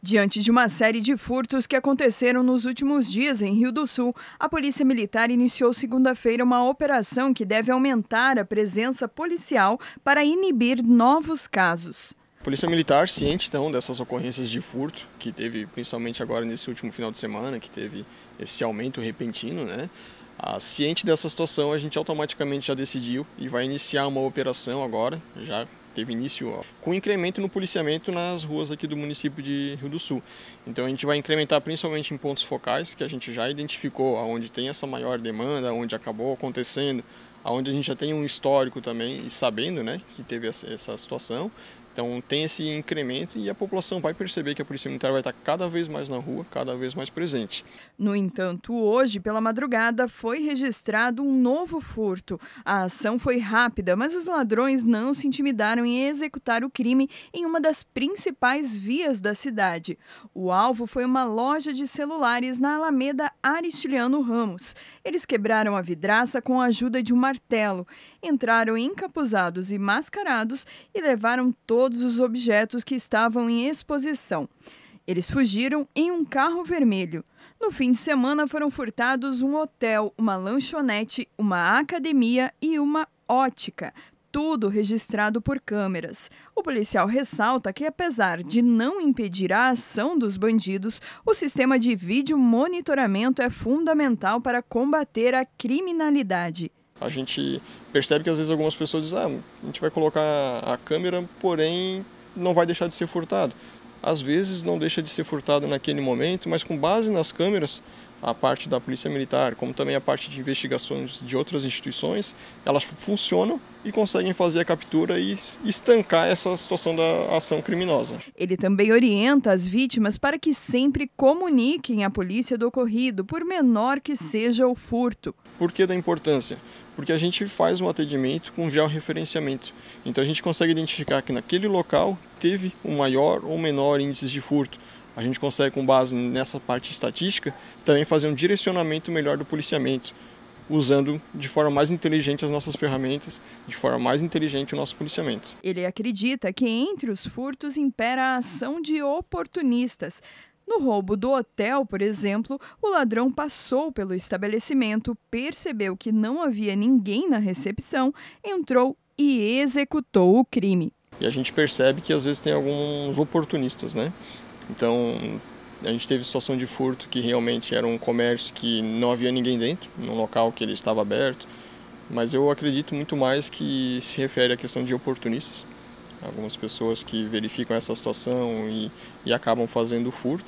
Diante de uma série de furtos que aconteceram nos últimos dias em Rio do Sul, a Polícia Militar iniciou segunda-feira uma operação que deve aumentar a presença policial para inibir novos casos. A Polícia Militar, ciente então dessas ocorrências de furto, que teve principalmente agora nesse último final de semana, que teve esse aumento repentino, né? Ah, ciente dessa situação, a gente automaticamente já decidiu e vai iniciar uma operação agora, já teve início ó, com o incremento no policiamento nas ruas aqui do município de Rio do Sul. Então a gente vai incrementar principalmente em pontos focais que a gente já identificou, aonde tem essa maior demanda, onde acabou acontecendo, aonde a gente já tem um histórico também e sabendo, né, que teve essa situação. Então tem esse incremento e a população vai perceber que a Polícia Militar vai estar cada vez mais na rua, cada vez mais presente. No entanto, hoje, pela madrugada, foi registrado um novo furto. A ação foi rápida, mas os ladrões não se intimidaram em executar o crime em uma das principais vias da cidade. O alvo foi uma loja de celulares na Alameda Aristiliano Ramos. Eles quebraram a vidraça com a ajuda de um martelo, entraram encapuzados e mascarados e levaram todo todos os objetos que estavam em exposição. Eles fugiram em um carro vermelho. No fim de semana foram furtados um hotel, uma lanchonete, uma academia e uma ótica, tudo registrado por câmeras. O policial ressalta que, apesar de não impedir a ação dos bandidos, o sistema de vídeo monitoramento é fundamental para combater a criminalidade. A gente percebe que às vezes algumas pessoas dizem, ah, a gente vai colocar a câmera, porém não vai deixar de ser furtado. Às vezes não deixa de ser furtado naquele momento, mas com base nas câmeras, a parte da Polícia Militar, como também a parte de investigações de outras instituições, elas funcionam e conseguem fazer a captura e estancar essa situação da ação criminosa. Ele também orienta as vítimas para que sempre comuniquem à polícia do ocorrido, por menor que seja o furto. Por que da importância? Porque a gente faz um atendimento com georreferenciamento. Então a gente consegue identificar que naquele local teve o um maior ou menor índice de furto a gente consegue, com base nessa parte estatística, também fazer um direcionamento melhor do policiamento, usando de forma mais inteligente as nossas ferramentas, de forma mais inteligente o nosso policiamento. Ele acredita que entre os furtos impera a ação de oportunistas. No roubo do hotel, por exemplo, o ladrão passou pelo estabelecimento, percebeu que não havia ninguém na recepção, entrou e executou o crime. E a gente percebe que às vezes tem alguns oportunistas, né? Então, a gente teve situação de furto que realmente era um comércio que não havia ninguém dentro, num local que ele estava aberto. Mas eu acredito muito mais que se refere à questão de oportunistas. Algumas pessoas que verificam essa situação e, e acabam fazendo furto.